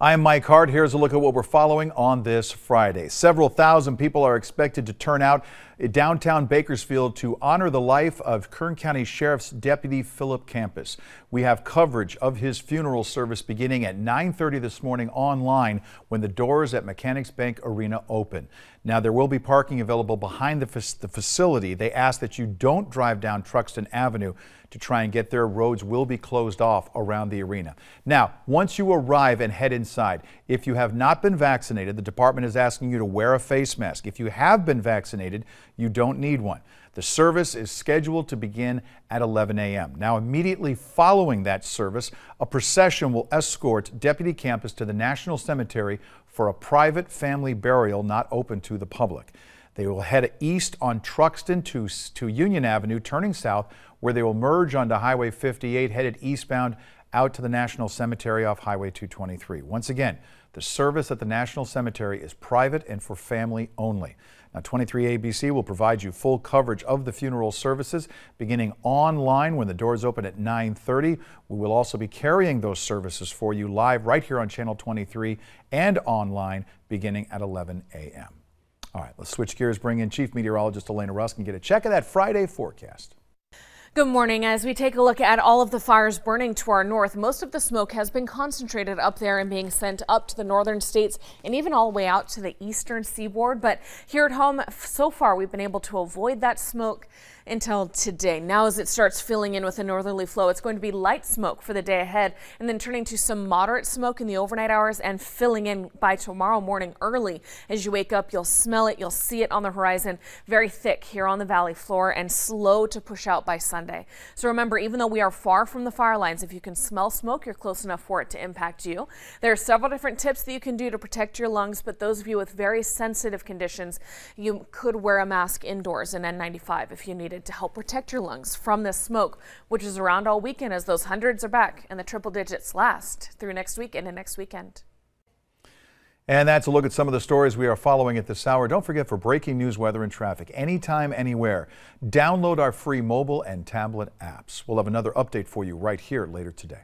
I'm Mike Hart. Here's a look at what we're following on this Friday. Several thousand people are expected to turn out downtown Bakersfield to honor the life of Kern County Sheriff's Deputy Philip Campus. We have coverage of his funeral service beginning at 9.30 this morning online when the doors at Mechanics Bank Arena open. Now, there will be parking available behind the, the facility. They ask that you don't drive down Truxton Avenue to try and get there. Roads will be closed off around the arena. Now, once you arrive and head inside, if you have not been vaccinated, the department is asking you to wear a face mask. If you have been vaccinated, you don't need one. The service is scheduled to begin at 11 a.m. Now, immediately following that service, a procession will escort Deputy Campus to the National Cemetery for a private family burial not open to the public. They will head east on Truxton to, to Union Avenue, turning south, where they will merge onto Highway 58, headed eastbound out to the National Cemetery off Highway 223. Once again, the service at the National Cemetery is private and for family only. Now, 23 ABC will provide you full coverage of the funeral services beginning online when the doors open at 9:30. We will also be carrying those services for you live right here on Channel 23 and online beginning at 11 a.m. All right, let's switch gears, bring in Chief Meteorologist Elena Rusk and get a check of that Friday forecast. Good morning. As we take a look at all of the fires burning to our north, most of the smoke has been concentrated up there and being sent up to the northern states and even all the way out to the eastern seaboard. But here at home, so far, we've been able to avoid that smoke until today. Now, as it starts filling in with a northerly flow, it's going to be light smoke for the day ahead and then turning to some moderate smoke in the overnight hours and filling in by tomorrow morning early. As you wake up, you'll smell it, you'll see it on the horizon, very thick here on the valley floor and slow to push out by sundown. Sunday. So remember, even though we are far from the fire lines, if you can smell smoke, you're close enough for it to impact you. There are several different tips that you can do to protect your lungs, but those of you with very sensitive conditions, you could wear a mask indoors in N95 if you needed to help protect your lungs from this smoke, which is around all weekend as those hundreds are back and the triple digits last through next week and next weekend. And that's a look at some of the stories we are following at this hour. Don't forget for breaking news, weather, and traffic, anytime, anywhere, download our free mobile and tablet apps. We'll have another update for you right here later today.